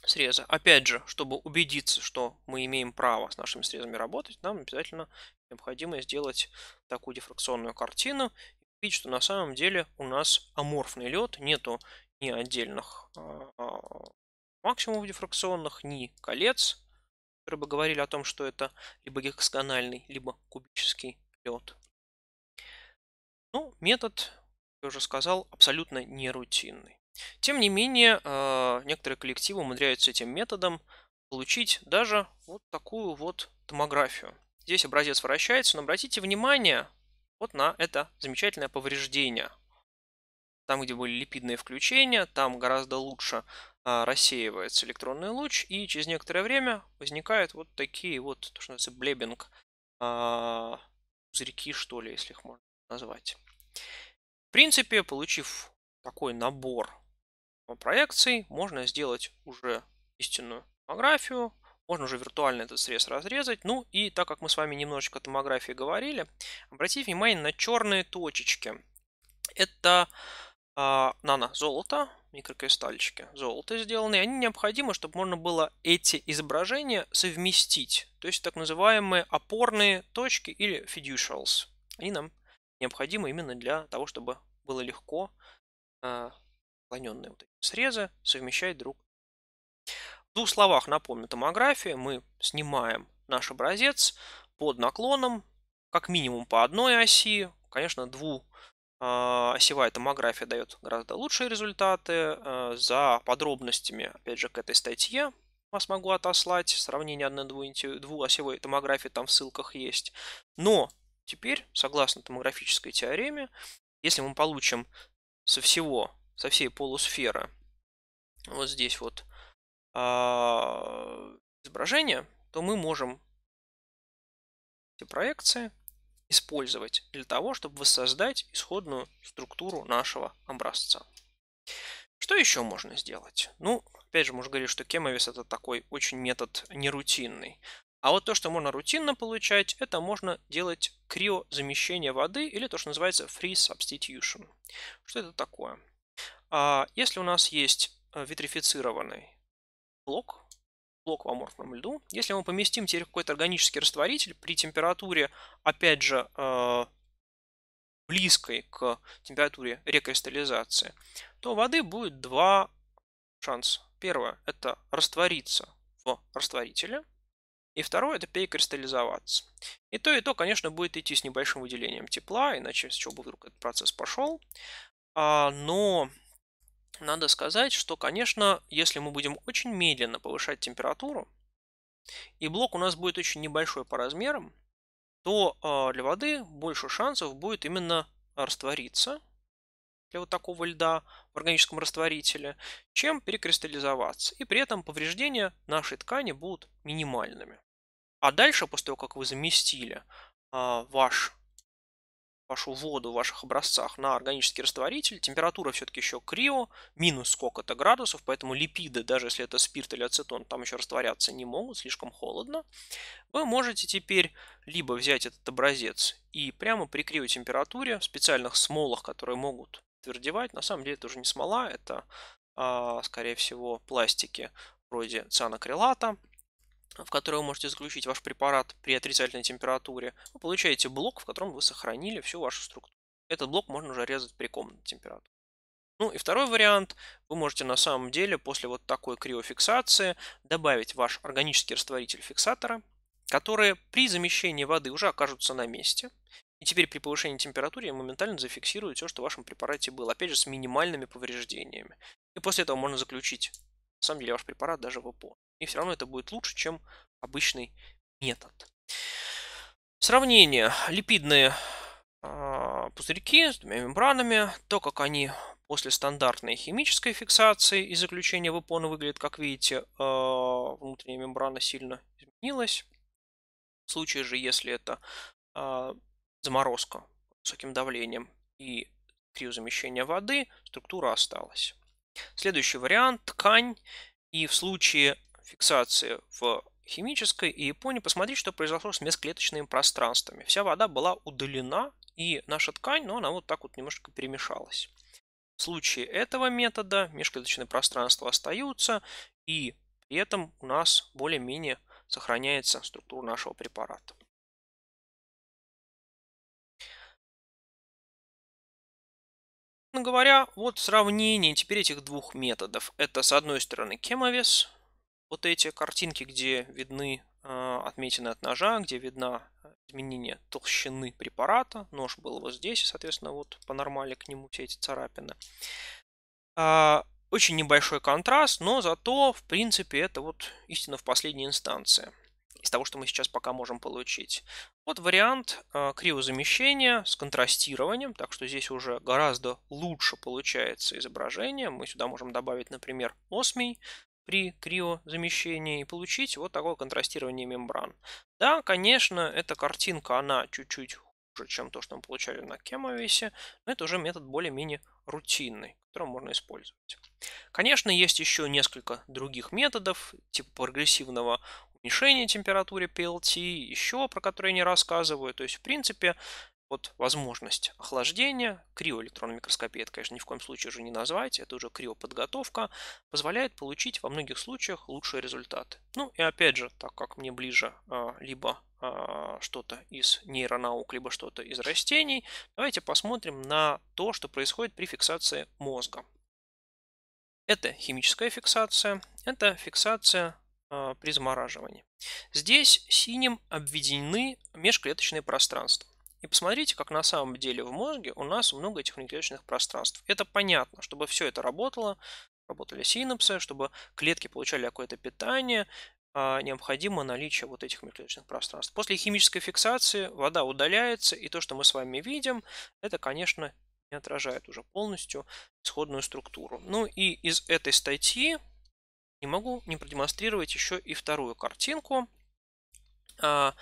A: срезы. Опять же, чтобы убедиться, что мы имеем право с нашими срезами работать, нам обязательно необходимо сделать такую дифракционную картину и увидеть, что на самом деле у нас аморфный лед, нету ни отдельных а, а, максимумов дифракционных, ни колец, которые бы говорили о том, что это либо гексагональный, либо кубический лед. Ну, метод, я уже сказал, абсолютно не рутинный. Тем не менее, э, некоторые коллективы умудряются этим методом получить даже вот такую вот томографию. Здесь образец вращается, но обратите внимание вот на это замечательное повреждение – там, где были липидные включения, там гораздо лучше а, рассеивается электронный луч, и через некоторое время возникают вот такие вот, то, что называется, блебинг а, пузырьки, что ли, если их можно назвать. В принципе, получив такой набор проекций, можно сделать уже истинную томографию, можно уже виртуально этот срез разрезать. Ну и так как мы с вами немножечко о томографии говорили, обратите внимание на черные точечки. Это а, нано золото, микрокристальчики золото сделаны, они необходимы, чтобы можно было эти изображения совместить. То есть так называемые опорные точки или fiducials. Они нам необходимы именно для того, чтобы было легко э, склоненные вот эти срезы совмещать друг. В двух словах напомню томография Мы снимаем наш образец под наклоном, как минимум по одной оси, конечно, дву а, осевая томография дает гораздо лучшие результаты. Э, за подробностями, опять же, к этой статье вас могу отослать. Сравнение одной-двуосевой томографии там в ссылках есть. Но теперь, согласно томографической теореме, если мы получим со всего, со всей полусферы, вот здесь вот а, изображение, то мы можем эти проекции использовать для того, чтобы воссоздать исходную структуру нашего образца. Что еще можно сделать? Ну, опять же, мы уже говорили, что кемовис это такой очень метод нерутинный. А вот то, что можно рутинно получать, это можно делать криозамещение воды или то, что называется free substitution. Что это такое? А, если у нас есть э, витрифицированный блок, блок в аморфном льду. Если мы поместим теперь какой-то органический растворитель при температуре, опять же, э, близкой к температуре рекристаллизации, то воды будет два шанса. Первое – это раствориться в растворителе. И второе – это перекристаллизоваться. И то, и то, конечно, будет идти с небольшим выделением тепла, иначе с чего бы вдруг этот процесс пошел. А, но надо сказать, что, конечно, если мы будем очень медленно повышать температуру, и блок у нас будет очень небольшой по размерам, то а, для воды больше шансов будет именно раствориться для вот такого льда в органическом растворителе, чем перекристаллизоваться. И при этом повреждения нашей ткани будут минимальными. А дальше, после того, как вы заместили а, ваш вашу воду в ваших образцах на органический растворитель, температура все-таки еще крио, минус сколько-то градусов, поэтому липиды, даже если это спирт или ацетон, там еще растворяться не могут, слишком холодно. Вы можете теперь либо взять этот образец и прямо при криотемпературе в специальных смолах, которые могут твердевать, на самом деле это уже не смола, это, а, скорее всего, пластики вроде цианакрилата, в который вы можете заключить ваш препарат при отрицательной температуре, вы получаете блок, в котором вы сохранили всю вашу структуру. Этот блок можно уже резать при комнатной температуре. Ну и второй вариант, вы можете на самом деле после вот такой криофиксации добавить ваш органический растворитель фиксатора, которые при замещении воды уже окажутся на месте. И теперь при повышении температуры я моментально зафиксирую все, что в вашем препарате было, опять же с минимальными повреждениями. И после этого можно заключить, на самом деле, ваш препарат даже в ИПО. И все равно это будет лучше, чем обычный метод. Сравнение. Липидные э, пузырьки с двумя мембранами, то, как они после стандартной химической фиксации и заключения в ипону выглядят, как видите, э, внутренняя мембрана сильно изменилась. В случае же, если это э, заморозка высоким давлением и криозамещение воды, структура осталась. Следующий вариант – ткань. И в случае фиксации в химической и Японии посмотреть, что произошло с межклеточными пространствами. Вся вода была удалена, и наша ткань, но ну, она вот так вот немножко перемешалась. В случае этого метода межклеточные пространства остаются, и при этом у нас более-менее сохраняется структура нашего препарата. Говоря, вот сравнение теперь этих двух методов. Это с одной стороны кемовес, вот эти картинки, где видны а, отметины от ножа, где видно а, изменение толщины препарата. Нож был вот здесь, соответственно, вот по нормали к нему все эти царапины. А, очень небольшой контраст, но зато, в принципе, это вот истина в последней инстанции из того, что мы сейчас пока можем получить. Вот вариант криозамещения с контрастированием, так что здесь уже гораздо лучше получается изображение. Мы сюда можем добавить, например, осмий, при криозамещении и получить вот такое контрастирование мембран. Да, конечно, эта картинка, она чуть-чуть хуже, чем то, что мы получали на кемовесе, но это уже метод более-менее рутинный, который можно использовать. Конечно, есть еще несколько других методов, типа прогрессивного уменьшения температуры PLT, еще про которые не рассказываю. То есть, в принципе, вот возможность охлаждения, криоэлектронной микроскопии это, конечно, ни в коем случае уже не назвать, это уже криоподготовка, позволяет получить во многих случаях лучшие результаты. Ну и опять же, так как мне ближе а, либо а, что-то из нейронаук, либо что-то из растений, давайте посмотрим на то, что происходит при фиксации мозга. Это химическая фиксация, это фиксация а, при замораживании. Здесь синим обведены межклеточные пространства. И посмотрите, как на самом деле в мозге у нас много этих клеточных пространств. Это понятно, чтобы все это работало, работали синапсы, чтобы клетки получали какое-то питание, а, необходимо наличие вот этих межклеточных пространств. После химической фиксации вода удаляется, и то, что мы с вами видим, это, конечно, не отражает уже полностью исходную структуру. Ну и из этой статьи не могу не продемонстрировать еще и вторую картинку. А,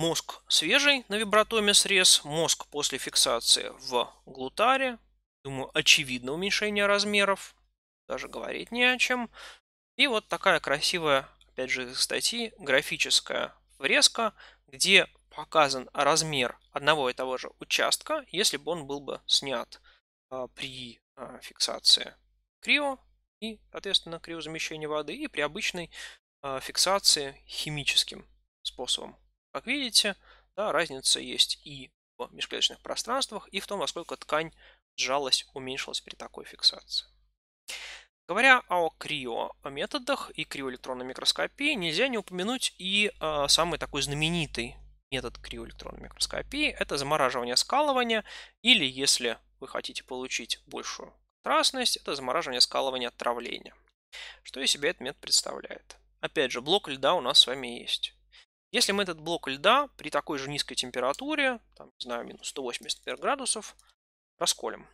A: Мозг свежий на вибратоме срез, мозг после фиксации в глутаре. Думаю, очевидно уменьшение размеров. Даже говорить не о чем. И вот такая красивая, опять же, из статьи, графическая врезка, где показан размер одного и того же участка, если бы он был бы снят а, при а, фиксации крио и, соответственно, криозамещение воды и при обычной а, фиксации химическим способом. Как видите, да, разница есть и в межклеточных пространствах, и в том, во сколько ткань сжалась, уменьшилась при такой фиксации. Говоря о крио методах и криоэлектронной микроскопии, нельзя не упомянуть и э, самый такой знаменитый метод криоэлектронной микроскопии. Это замораживание скалывания, или если вы хотите получить большую контрастность, это замораживание скалывания отравления. Что из себя этот метод представляет? Опять же, блок льда у нас с вами есть. Если мы этот блок льда при такой же низкой температуре, там, не знаю, минус 180 градусов, расколем.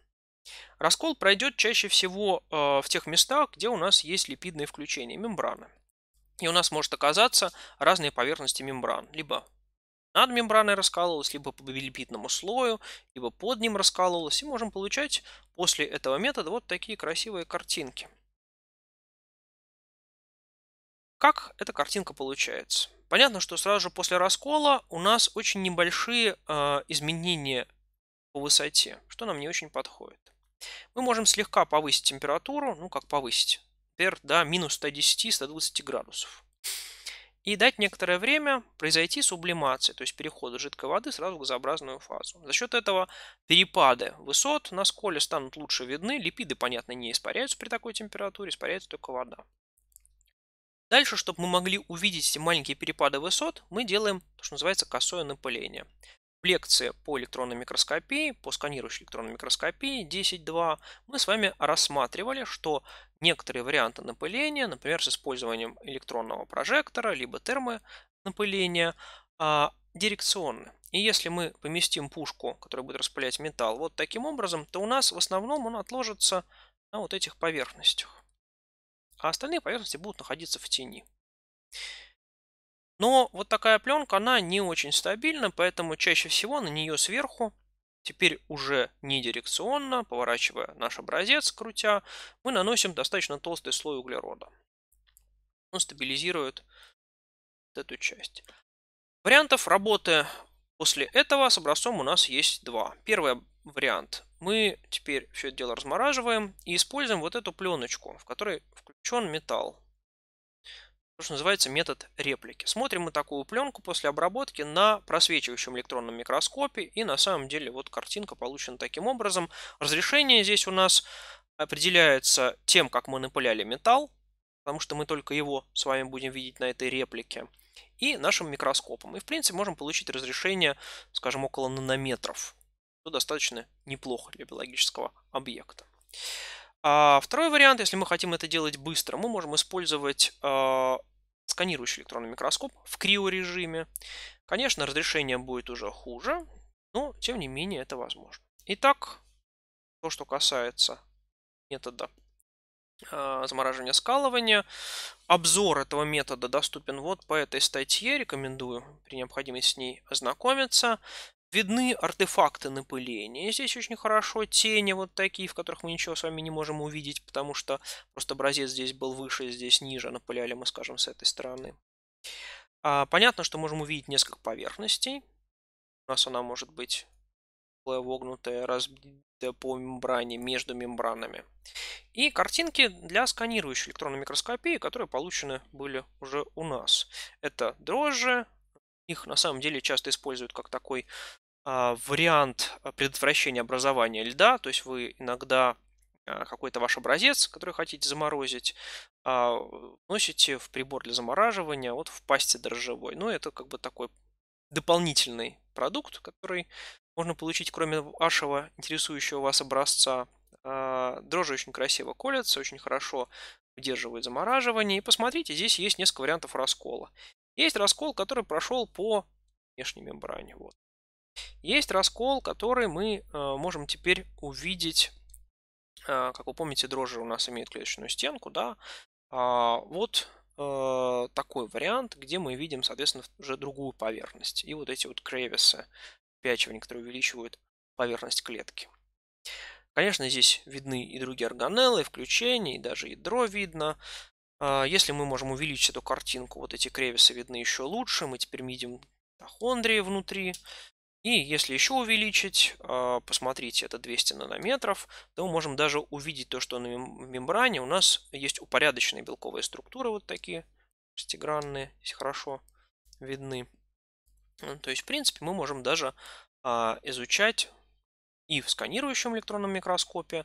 A: Раскол пройдет чаще всего э, в тех местах, где у нас есть липидные включения, мембраны. И у нас может оказаться разные поверхности мембран. Либо над мембраной раскалывалась, либо по липидному слою, либо под ним раскалывалась. И можем получать после этого метода вот такие красивые картинки. Как эта картинка получается? Понятно, что сразу же после раскола у нас очень небольшие э, изменения по высоте, что нам не очень подходит. Мы можем слегка повысить температуру, ну как повысить, например, до минус 110-120 градусов. И дать некоторое время произойти сублимация, то есть перехода жидкой воды сразу в газообразную фазу. За счет этого перепады высот на сколе станут лучше видны, липиды, понятно, не испаряются при такой температуре, испаряется только вода. Дальше, чтобы мы могли увидеть эти маленькие перепады высот, мы делаем то, что называется косое напыление. В лекции по электронной микроскопии, по сканирующей электронной микроскопии 10.2 мы с вами рассматривали, что некоторые варианты напыления, например, с использованием электронного прожектора, либо термонапыления, а, дирекционны. И если мы поместим пушку, которая будет распылять металл, вот таким образом, то у нас в основном он отложится на вот этих поверхностях а остальные поверхности будут находиться в тени. Но вот такая пленка, она не очень стабильна, поэтому чаще всего на нее сверху, теперь уже не дирекционно, поворачивая наш образец, крутя, мы наносим достаточно толстый слой углерода. Он стабилизирует эту часть. Вариантов работы после этого с образцом у нас есть два. Первый вариант мы теперь все это дело размораживаем и используем вот эту пленочку, в которой включен металл. То, что называется метод реплики. Смотрим мы такую пленку после обработки на просвечивающем электронном микроскопе. И на самом деле вот картинка получена таким образом. Разрешение здесь у нас определяется тем, как мы напыляли металл, потому что мы только его с вами будем видеть на этой реплике, и нашим микроскопом. И в принципе можем получить разрешение, скажем, около нанометров то ну, достаточно неплохо для биологического объекта. А второй вариант, если мы хотим это делать быстро, мы можем использовать э, сканирующий электронный микроскоп в криорежиме. Конечно, разрешение будет уже хуже, но тем не менее это возможно. Итак, то, что касается метода э, замораживания скалывания. Обзор этого метода доступен вот по этой статье. Рекомендую при необходимости с ней ознакомиться. Видны артефакты напыления. Здесь очень хорошо тени вот такие, в которых мы ничего с вами не можем увидеть, потому что просто образец здесь был выше, здесь ниже. Напыляли мы, скажем, с этой стороны. А, понятно, что можем увидеть несколько поверхностей. У нас она может быть вогнутая, разбитая по мембране, между мембранами. И картинки для сканирующей электронной микроскопии, которые получены были уже у нас. Это дрожжи, их на самом деле часто используют как такой а, вариант а, предотвращения образования льда, то есть вы иногда а, какой-то ваш образец, который хотите заморозить, носите в прибор для замораживания, вот в пасте дрожжевой. Ну, это как бы такой дополнительный продукт, который можно получить, кроме вашего интересующего вас образца. Дрожжи очень красиво колятся, очень хорошо удерживает замораживание. И посмотрите, здесь есть несколько вариантов раскола. Есть раскол, который прошел по внешней мембране. Вот. Есть раскол, который мы э, можем теперь увидеть. Э, как вы помните, дрожжи у нас имеют клеточную стенку, да. А, вот э, такой вариант, где мы видим, соответственно, уже другую поверхность. И вот эти вот кревисы, пячивания, которые увеличивают поверхность клетки. Конечно, здесь видны и другие органеллы, включения, и даже ядро видно. А, если мы можем увеличить эту картинку, вот эти кревисы видны еще лучше. Мы теперь видим тахондрии внутри. И если еще увеличить, а, посмотрите, это 200 нанометров, то мы можем даже увидеть то, что на мембране у нас есть упорядоченные белковые структуры вот такие, шестигранные, здесь хорошо видны. То есть, в принципе, мы можем даже а, изучать и в сканирующем электронном микроскопе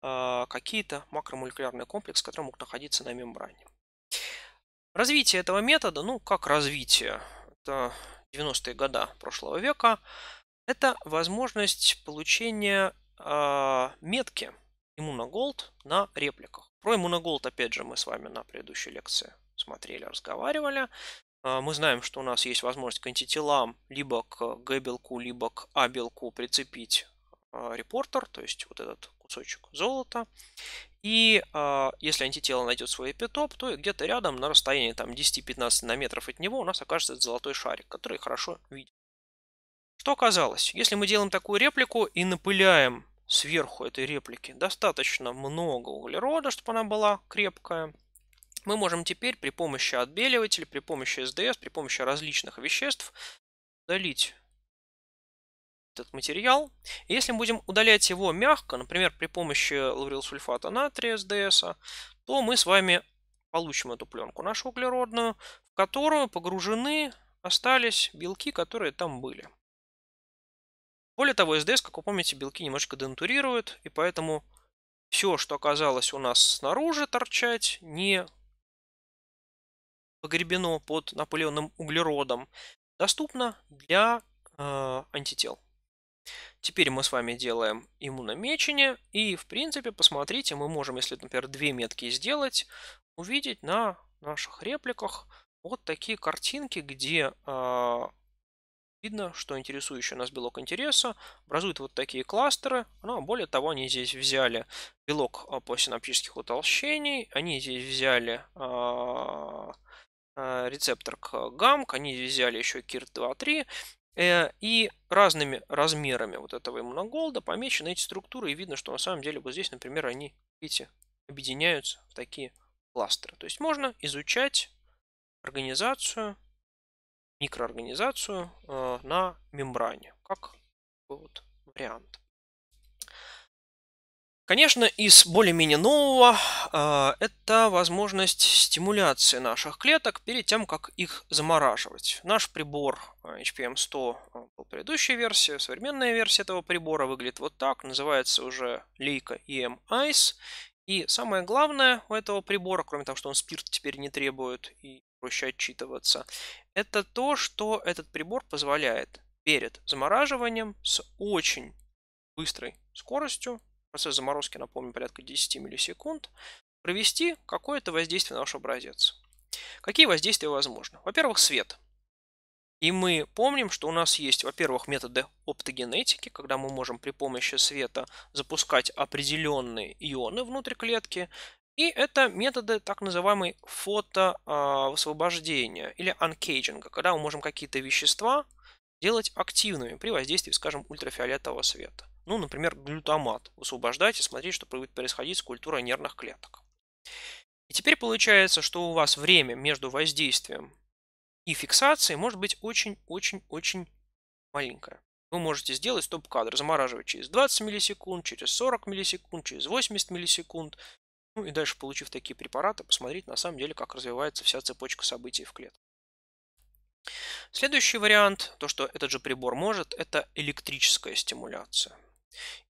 A: а, какие-то макромолекулярные комплексы, которые могут находиться на мембране. Развитие этого метода, ну как развитие, это 90-е годы прошлого века, это возможность получения э, метки иммуноголд на репликах. Про иммуноголд, опять же, мы с вами на предыдущей лекции смотрели, разговаривали. А, мы знаем, что у нас есть возможность к антителам либо к Г-белку, либо к А-белку прицепить а, репортер, то есть вот этот кусочек золота. И э, если антитело найдет свой эпитоп, то где-то рядом на расстоянии там, 10-15 нанометров от него у нас окажется этот золотой шарик, который хорошо видит. Что оказалось? Если мы делаем такую реплику и напыляем сверху этой реплики достаточно много углерода, чтобы она была крепкая, мы можем теперь при помощи отбеливателя, при помощи СДС, при помощи различных веществ удалить этот материал. если мы будем удалять его мягко, например, при помощи лаврилсульфата натрия СДС, то мы с вами получим эту пленку нашу углеродную, в которую погружены остались белки, которые там были. Более того, СДС, как вы помните, белки немножко денатурируют, и поэтому все, что оказалось у нас снаружи торчать, не погребено под Наполеоном углеродом, доступно для э, антител. Теперь мы с вами делаем ему намечение, и в принципе, посмотрите, мы можем, если, например, две метки сделать, увидеть на наших репликах вот такие картинки, где э, видно, что интересующий нас белок интереса образует вот такие кластеры. Но более того, они здесь взяли белок а, по синаптических утолщений, они здесь взяли э, рецептор к гамк, они взяли еще кир 2.3, Э, и разными размерами вот этого иммуноголда помечены эти структуры, и видно, что на самом деле вот здесь, например, они, видите, объединяются в такие кластеры. То есть можно изучать организацию, микроорганизацию э, на мембране, как вот вариант. Конечно, из более-менее нового а, это возможность стимуляции наших клеток перед тем, как их замораживать. Наш прибор а, HPM100 а, был предыдущая версия, современная версия этого прибора выглядит вот так, называется уже Leica EM Ice. И самое главное у этого прибора, кроме того, что он спирт теперь не требует и проще отчитываться, это то, что этот прибор позволяет перед замораживанием с очень быстрой скоростью процесс заморозки, напомню, порядка 10 миллисекунд, провести какое-то воздействие на ваш образец. Какие воздействия возможны? Во-первых, свет. И мы помним, что у нас есть, во-первых, методы оптогенетики, когда мы можем при помощи света запускать определенные ионы внутрь клетки. И это методы так называемой фотовысвобождения а, или анкейджинга, когда мы можем какие-то вещества делать активными при воздействии, скажем, ультрафиолетового света ну, например, глютамат, высвобождать и смотреть, что будет происходить с культурой нервных клеток. И теперь получается, что у вас время между воздействием и фиксацией может быть очень-очень-очень маленькое. Вы можете сделать стоп-кадр, замораживать через 20 миллисекунд, через 40 миллисекунд, через 80 миллисекунд. Ну и дальше, получив такие препараты, посмотреть на самом деле, как развивается вся цепочка событий в клетке. Следующий вариант, то, что этот же прибор может, это электрическая стимуляция.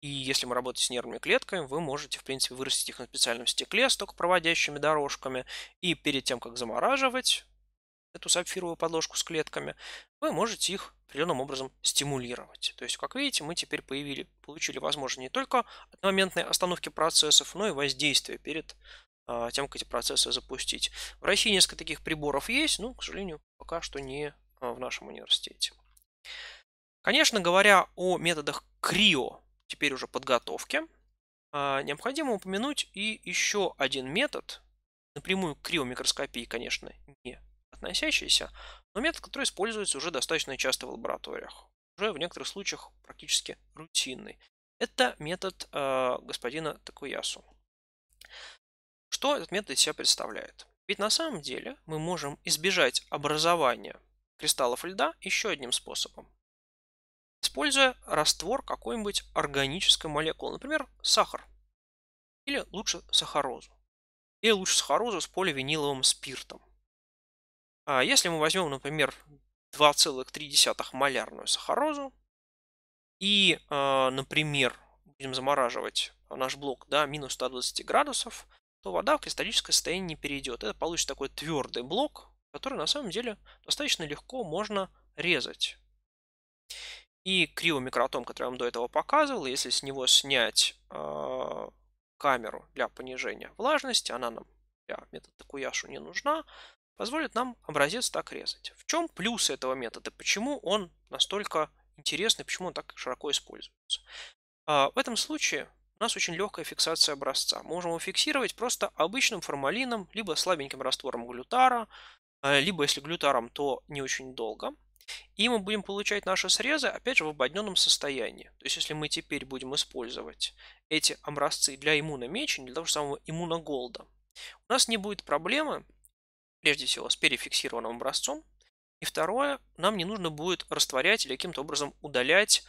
A: И если мы работаем с нервными клетками, вы можете, в принципе, вырастить их на специальном стекле с токопроводящими дорожками. И перед тем, как замораживать эту сапфировую подложку с клетками, вы можете их определенным образом стимулировать. То есть, как видите, мы теперь появили, получили возможность не только одномоментной остановки процессов, но и воздействия перед э, тем, как эти процессы запустить. В России несколько таких приборов есть, но, к сожалению, пока что не а, в нашем университете. Конечно, говоря о методах КРИО, теперь уже подготовки, а, необходимо упомянуть и еще один метод, напрямую к криомикроскопии, конечно, не относящийся, но метод, который используется уже достаточно часто в лабораториях, уже в некоторых случаях практически рутинный. Это метод э, господина Такуясу. Что этот метод из себя представляет? Ведь на самом деле мы можем избежать образования кристаллов льда еще одним способом используя раствор какой-нибудь органической молекулы, например, сахар, или лучше сахарозу, или лучше сахарозу с поливиниловым спиртом. А если мы возьмем, например, 2,3 малярную сахарозу и, а, например, будем замораживать наш блок до минус 120 градусов, то вода в кристаллическое состояние не перейдет. Это получится такой твердый блок, который на самом деле достаточно легко можно резать. И криво микротом, который я вам до этого показывал, если с него снять э, камеру для понижения влажности, она нам для метода Куяшу не нужна, позволит нам образец так резать. В чем плюс этого метода? Почему он настолько интересный, почему он так широко используется? Э, в этом случае у нас очень легкая фиксация образца. Мы можем его фиксировать просто обычным формалином, либо слабеньким раствором глютара, а, либо если глютаром, то не очень долго – и мы будем получать наши срезы, опять же, в ободненном состоянии. То есть, если мы теперь будем использовать эти образцы для иммуномечения, для того же самого иммуноголда, у нас не будет проблемы, прежде всего, с перефиксированным образцом. И второе, нам не нужно будет растворять или каким-то образом удалять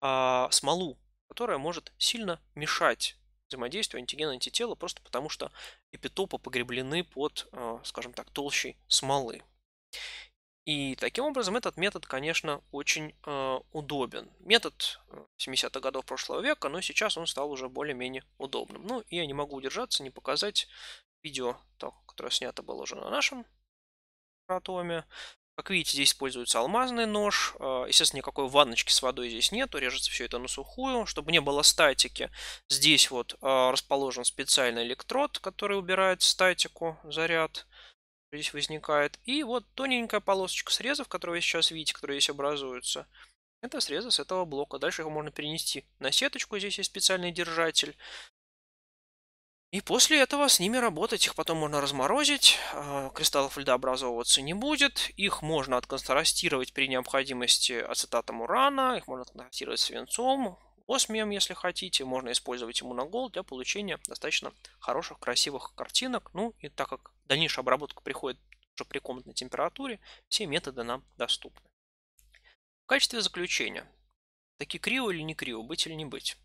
A: э, смолу, которая может сильно мешать взаимодействию антигена антитела, просто потому что эпитопы погреблены под, э, скажем так, толщей смолы. И таким образом этот метод, конечно, очень э, удобен. Метод 70-х э, годов прошлого века, но сейчас он стал уже более-менее удобным. Ну, и я не могу удержаться, не показать видео, то, которое снято было уже на нашем атоме. Как видите, здесь используется алмазный нож. Э, естественно, никакой ванночки с водой здесь нету. Режется все это на сухую. Чтобы не было статики, здесь вот э, расположен специальный электрод, который убирает статику, заряд здесь возникает. И вот тоненькая полосочка срезов, которую вы сейчас видите, которые здесь образуются. Это срезы с этого блока. Дальше его можно перенести на сеточку. Здесь есть специальный держатель. И после этого с ними работать. Их потом можно разморозить. А, кристаллов льда образовываться не будет. Их можно отконтрастировать при необходимости ацетатом урана. Их можно контрастировать свинцом. Осмием, если хотите, можно использовать ему на гол для получения достаточно хороших, красивых картинок. Ну и так как дальнейшая обработка приходит уже при комнатной температуре, все методы нам доступны. В качестве заключения, таки крио или не крио, быть или не быть.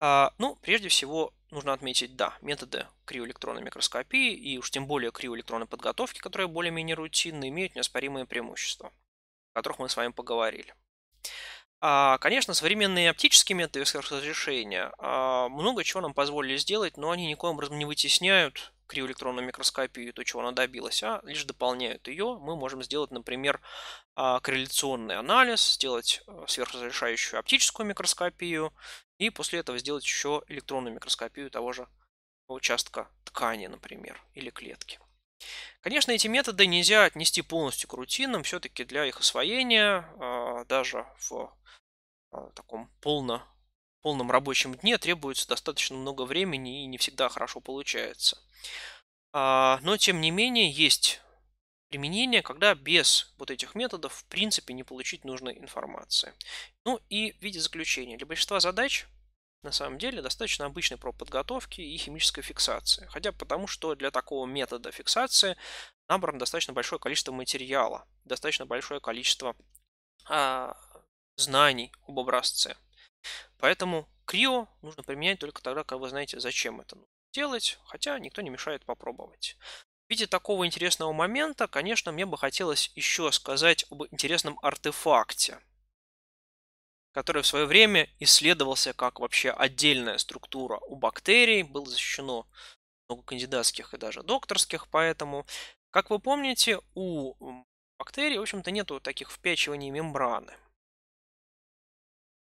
A: А, ну, прежде всего, нужно отметить, да, методы криоэлектронной микроскопии и уж тем более криоэлектронной подготовки, которые более-менее рутинны, имеют неоспоримые преимущества, о которых мы с вами поговорили. А, конечно, современные оптические методы сверхразрешения а, много чего нам позволили сделать, но они никоим образом не вытесняют криоэлектронную микроскопию, и то, чего она добилась, а лишь дополняют ее. Мы можем сделать, например, а, корреляционный анализ, сделать сверхразрешающую оптическую микроскопию и после этого сделать еще электронную микроскопию того же участка ткани, например, или клетки. Конечно, эти методы нельзя отнести полностью к рутинам, все-таки для их освоения даже в а, таком полно, полном рабочем дне требуется достаточно много времени и не всегда хорошо получается. А, но, тем не менее, есть применение, когда без вот этих методов в принципе не получить нужной информации. Ну и в виде заключения. Для большинства задач на самом деле достаточно обычной про подготовки и химической фиксации. Хотя потому, что для такого метода фиксации набрано достаточно большое количество материала, достаточно большое количество а, знаний об образце. Поэтому крио нужно применять только тогда, когда вы знаете, зачем это нужно делать, хотя никто не мешает попробовать. В виде такого интересного момента, конечно, мне бы хотелось еще сказать об интересном артефакте, который в свое время исследовался как вообще отдельная структура у бактерий, было защищено много кандидатских и даже докторских, поэтому, как вы помните, у бактерий, в общем-то, нету таких впячиваний мембраны.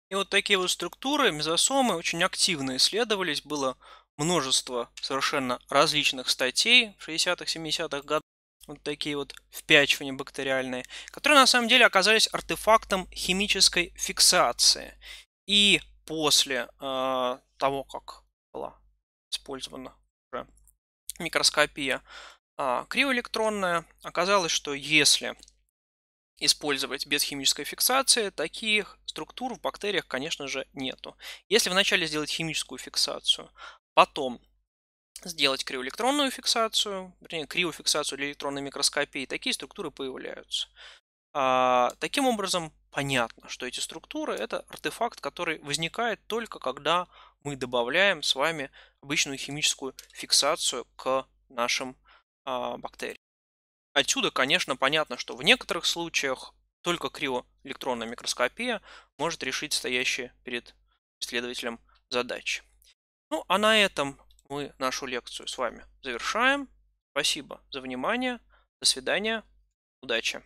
A: И вот такие вот структуры, мезосомы, очень активно исследовались. Было множество совершенно различных статей в 60-х, 70-х годах. Вот такие вот впячивания бактериальные, которые на самом деле оказались артефактом химической фиксации. И после э, того, как была использована уже микроскопия э, криоэлектронная, оказалось, что если использовать без химической фиксации, таких структур в бактериях, конечно же, нету. Если вначале сделать химическую фиксацию, потом сделать криоэлектронную фиксацию, вернее, криофиксацию для электронной микроскопии, такие структуры появляются. А, таким образом, понятно, что эти структуры – это артефакт, который возникает только когда мы добавляем с вами обычную химическую фиксацию к нашим а, бактериям. Отсюда, конечно, понятно, что в некоторых случаях только криоэлектронная микроскопия может решить стоящие перед исследователем задачи. Ну, а на этом мы нашу лекцию с вами завершаем. Спасибо за внимание. До свидания. Удачи.